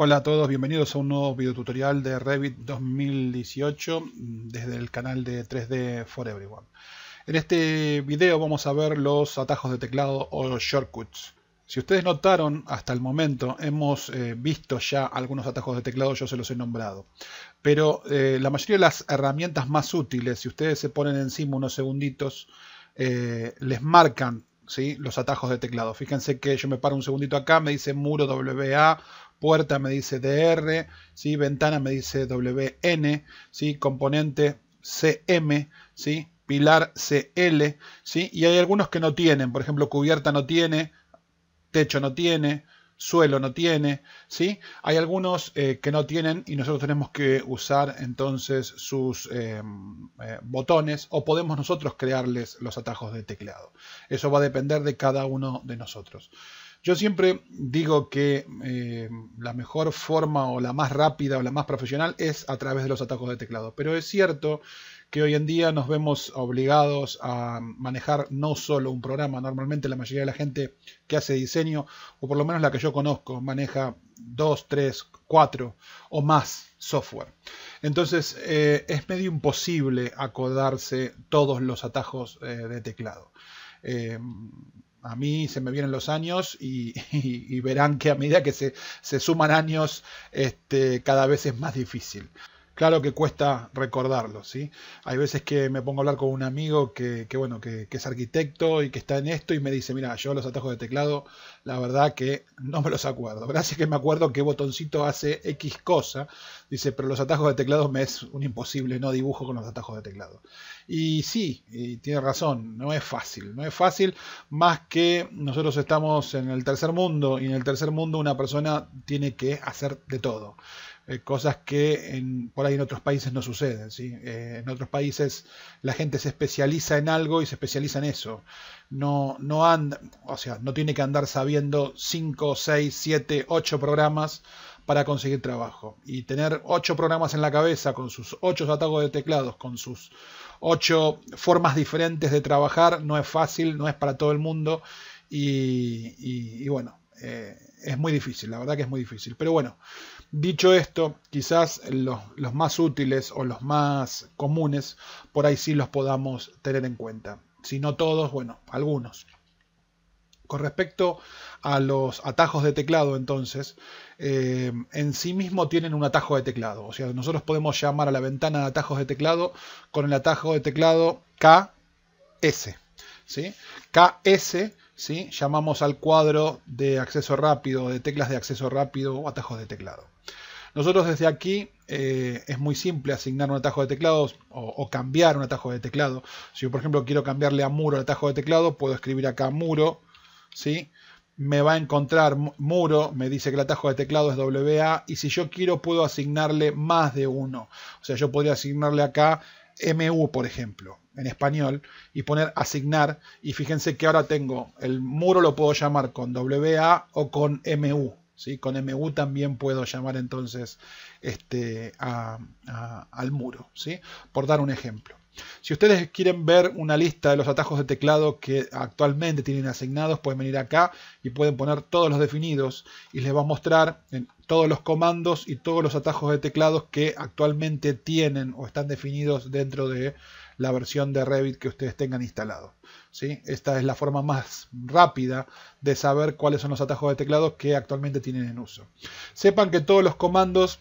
Hola a todos, bienvenidos a un nuevo videotutorial de Revit 2018 mm, desde el canal de 3D for Everyone. En este video vamos a ver los atajos de teclado o shortcuts. Si ustedes notaron, hasta el momento hemos eh, visto ya algunos atajos de teclado, yo se los he nombrado. Pero eh, la mayoría de las herramientas más útiles, si ustedes se ponen encima unos segunditos, eh, les marcan ¿Sí? los atajos de teclado. Fíjense que yo me paro un segundito acá, me dice muro WA puerta me dice DR, ¿sí? ventana me dice WN, ¿sí? componente CM, ¿sí? pilar CL, ¿sí? y hay algunos que no tienen, por ejemplo, cubierta no tiene, techo no tiene, suelo no tiene, ¿sí? Hay algunos eh, que no tienen y nosotros tenemos que usar entonces sus eh, eh, botones o podemos nosotros crearles los atajos de teclado. Eso va a depender de cada uno de nosotros. Yo siempre digo que eh, la mejor forma o la más rápida o la más profesional es a través de los atajos de teclado, pero es cierto que hoy en día nos vemos obligados a manejar no solo un programa, normalmente la mayoría de la gente que hace diseño, o por lo menos la que yo conozco, maneja dos, tres, cuatro o más software. Entonces eh, es medio imposible acordarse todos los atajos eh, de teclado a mí se me vienen los años y, verán que a medida que se, suman años, este, cada vez es más difícil claro que cuesta recordarlo, ¿sí? Hay veces que me pongo a hablar con un amigo que, bueno, que, es arquitecto y que está en esto y me dice, mira, yo los atajos de teclado, la verdad que no me los acuerdo. Gracias que me acuerdo qué botoncito hace X cosa. Dice, pero los atajos de teclado me es un imposible, no dibujo con los atajos de teclado. Y sí, y tiene razón, no es fácil, no es fácil, más que nosotros estamos en el tercer mundo y en el tercer mundo una persona tiene que hacer de todo. Eh, cosas que por ahí en otros países no suceden. ¿sí? Eh, en otros países la gente se especializa en algo y se especializa en eso. No, no o sea, no tiene que andar sabiendo 5, 6, 7, 8 programas para conseguir trabajo. Y tener 8 programas en la cabeza con sus 8 atajos de teclados, con sus 8 formas diferentes de trabajar, no es fácil, no es para todo el mundo. Y, bueno, eh, es muy difícil, la verdad que es muy difícil. Pero bueno. Dicho esto, quizás los, más útiles o los más comunes, por ahí sí los podamos tener en cuenta. Si no todos, bueno, algunos. Con respecto a los atajos de teclado, entonces, eh, en sí mismo tienen un atajo de teclado. O sea, nosotros podemos llamar a la ventana de atajos de teclado con el atajo de teclado KS. ¿sí? KS llamamos al cuadro de acceso rápido, de teclas de acceso rápido o atajos de teclado. Nosotros desde aquí eh, es muy simple asignar un atajo de teclado o, cambiar un atajo de teclado. Si yo, por ejemplo, quiero cambiarle a muro el atajo de teclado, puedo escribir acá muro, ¿sí? me va a encontrar muro, me dice que el atajo de teclado es WA, y si yo quiero puedo asignarle más de uno. O sea, yo podría asignarle acá MU, por ejemplo en español y poner asignar. Y fíjense que ahora tengo el muro, lo puedo llamar con WA o con MU. ¿sí? Con MU también puedo llamar entonces este, al muro, ¿sí? por dar un ejemplo. Si ustedes quieren ver una lista de los atajos de teclado que actualmente tienen asignados, pueden venir acá y pueden poner todos los definidos y les va a mostrar en todos los comandos y todos los atajos de teclados que actualmente tienen o están definidos dentro de la versión de Revit que ustedes tengan instalado. Esta es la forma más rápida de saber cuáles son los atajos de teclados que actualmente tienen en uso. Sepan que todos los comandos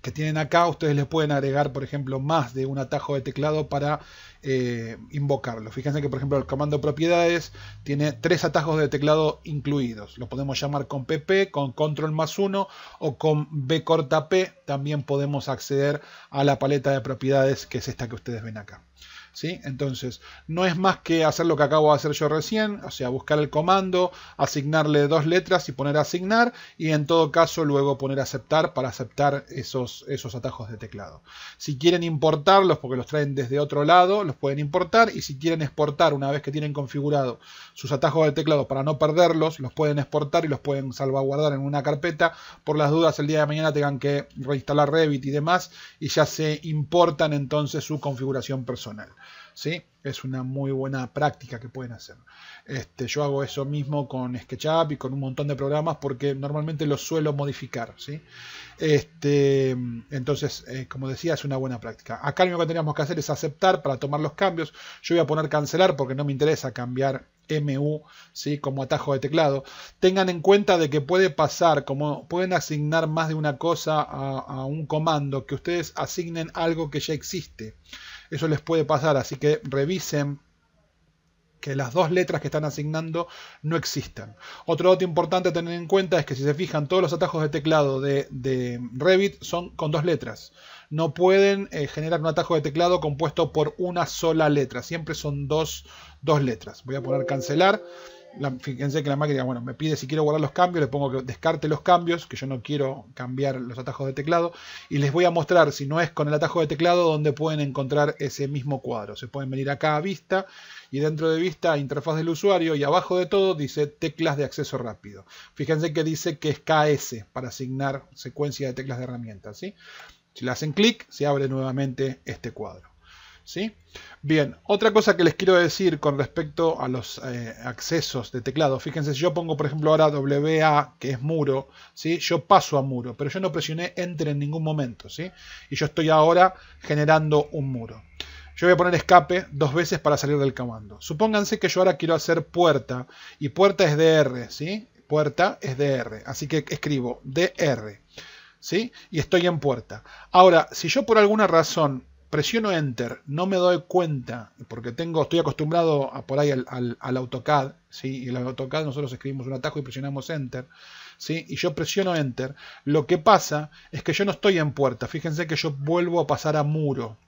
que tienen acá, ustedes les pueden agregar, por ejemplo, más de un atajo de teclado para eh, invocarlo. Fíjense que, por ejemplo, el comando propiedades tiene tres atajos de teclado incluidos. Lo podemos llamar con PP, con Control más 1 o con B corta P. También podemos acceder a la paleta de propiedades que es esta que ustedes ven acá. Entonces, no es más que hacer lo que acabo de hacer yo recién, o sea, buscar el comando, asignarle dos letras y poner asignar, y en todo caso luego poner aceptar para aceptar esos, esos atajos de teclado. Si quieren importarlos, porque los traen desde otro lado, los pueden importar, y si quieren exportar, una vez que tienen configurado sus atajos de teclado para no perderlos, los pueden exportar y los pueden salvaguardar en una carpeta, por las dudas el día de mañana tengan que reinstalar Revit y demás, y ya se importan entonces su configuración personal. Es una muy buena práctica que pueden hacer. Este, yo hago eso mismo con SketchUp y con un montón de programas porque normalmente los suelo modificar, este, entonces, eh, como decía, es una buena práctica. Acá lo único que tenemos que hacer es aceptar para tomar los cambios. Yo voy a poner cancelar porque no me interesa cambiar MU, como atajo de teclado. Tengan en cuenta de que puede pasar, como pueden asignar más de una cosa a un comando, que ustedes asignen algo que ya existe eso les puede pasar. Así que revisen que las dos letras que están asignando no existan. Otro dato importante a tener en cuenta es que si se fijan, todos los atajos de teclado de, Revit son con dos letras. No pueden eh, generar un atajo de teclado compuesto por una sola letra. Siempre son dos, dos letras. Voy a poner cancelar fíjense que la máquina, bueno, me pide si quiero guardar los cambios, le pongo que descarte los cambios, que yo no quiero cambiar los atajos de teclado, y les voy a mostrar, si no es con el atajo de teclado, donde pueden encontrar ese mismo cuadro. Se pueden venir acá a vista, y dentro de vista, interfaz del usuario, y abajo de todo dice teclas de acceso rápido. Fíjense que dice que es KS para asignar secuencia de teclas de herramientas. Si le hacen clic, se abre nuevamente este cuadro. Bien, otra cosa que les quiero decir con respecto a los eh, accesos de teclado. Fíjense, si yo pongo por ejemplo ahora WA, que es muro, ¿sí? yo paso a muro, pero yo no presioné Enter en ningún momento. ¿sí? Y yo estoy ahora generando un muro. Yo voy a poner escape dos veces para salir del comando. Supónganse que yo ahora quiero hacer puerta, y puerta es DR, ¿sí? Puerta es DR, así que escribo DR, ¿sí? Y estoy en puerta. Ahora, si yo por alguna razón presiono Enter, no me doy cuenta, porque tengo, estoy acostumbrado a por ahí al, AutoCAD, ¿sí? y el AutoCAD nosotros escribimos un atajo y presionamos Enter, ¿sí? y yo presiono Enter, lo que pasa es que yo no estoy en puerta, fíjense que yo vuelvo a pasar a muro,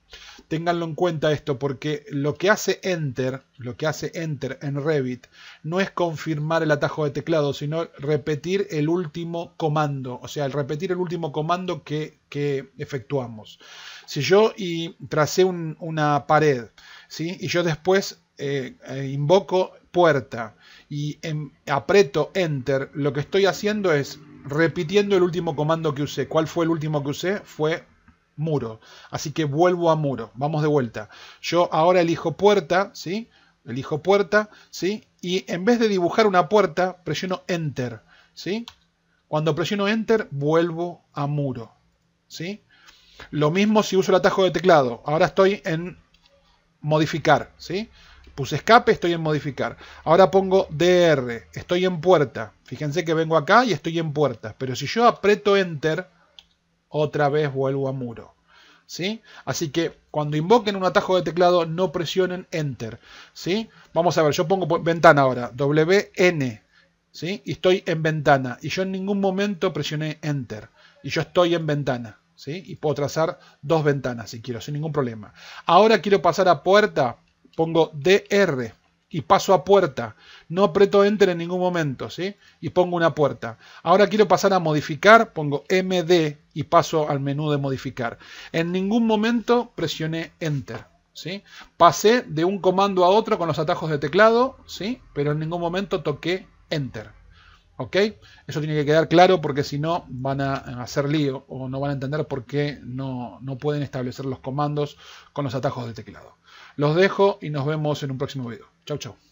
Ténganlo en cuenta esto porque lo que hace Enter, lo que hace Enter en Revit, no es confirmar el atajo de teclado, sino repetir el último comando, o sea, el repetir el último comando que, que efectuamos. Si yo y tracé una pared, ¿sí? y yo después eh, eh, invoco puerta y en, em, aprieto Enter, lo que estoy haciendo es repitiendo el último comando que usé. ¿Cuál fue el último que usé? Fue muro. Así que vuelvo a muro. Vamos de vuelta. Yo ahora elijo puerta, ¿sí? Elijo puerta, ¿sí? Y en vez de dibujar una puerta, presiono Enter, ¿sí? Cuando presiono Enter, vuelvo a muro, ¿sí? Lo mismo si uso el atajo de teclado. Ahora estoy en modificar, ¿sí? Puse escape, estoy en modificar. Ahora pongo DR, estoy en puerta. Fíjense que vengo acá y estoy en puerta. Pero si yo aprieto Enter, otra vez vuelvo a muro. ¿Sí? Así que cuando invoquen un atajo de teclado no presionen Enter. ¿sí? Vamos a ver, yo pongo ventana ahora, WN, ¿sí? y estoy en ventana, y yo en ningún momento presioné Enter, y yo estoy en ventana. ¿sí? Y puedo trazar dos ventanas si quiero, sin ningún problema. Ahora quiero pasar a puerta, pongo DR y paso a puerta. No aprieto Enter en ningún momento, ¿sí? Y pongo una puerta. Ahora quiero pasar a modificar, pongo MD y paso al menú de modificar. En ningún momento presioné Enter. ¿sí? Pasé de un comando a otro con los atajos de teclado, ¿sí? pero en ningún momento toqué Enter. ¿Ok? Eso tiene que quedar claro porque si no van a hacer lío o no van a entender por qué no, no pueden establecer los comandos con los atajos de teclado. Los dejo y nos vemos en un próximo video. Chau, chau.